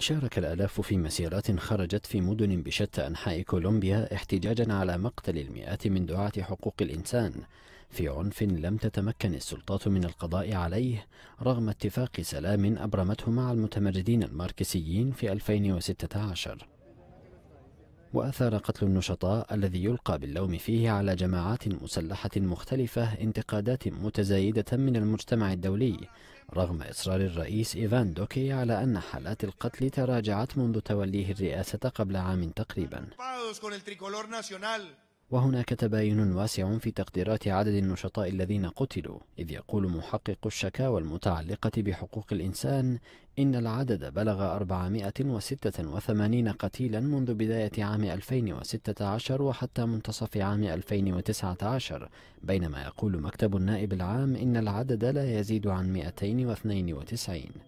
شارك الآلاف في مسيرات خرجت في مدن بشتى أنحاء كولومبيا احتجاجا على مقتل المئات من دعاة حقوق الإنسان في عنف لم تتمكن السلطات من القضاء عليه رغم اتفاق سلام أبرمته مع المتمردين الماركسيين في 2016 وأثار قتل النشطاء الذي يلقى باللوم فيه على جماعات مسلحة مختلفة انتقادات متزايدة من المجتمع الدولي رغم إصرار الرئيس إيفان دوكي على أن حالات القتل تراجعت منذ توليه الرئاسة قبل عام تقريباً. وهناك تباين واسع في تقديرات عدد النشطاء الذين قتلوا إذ يقول محقق الشكاوى المتعلقة بحقوق الإنسان إن العدد بلغ 486 قتيلا منذ بداية عام 2016 وحتى منتصف عام 2019 بينما يقول مكتب النائب العام إن العدد لا يزيد عن 292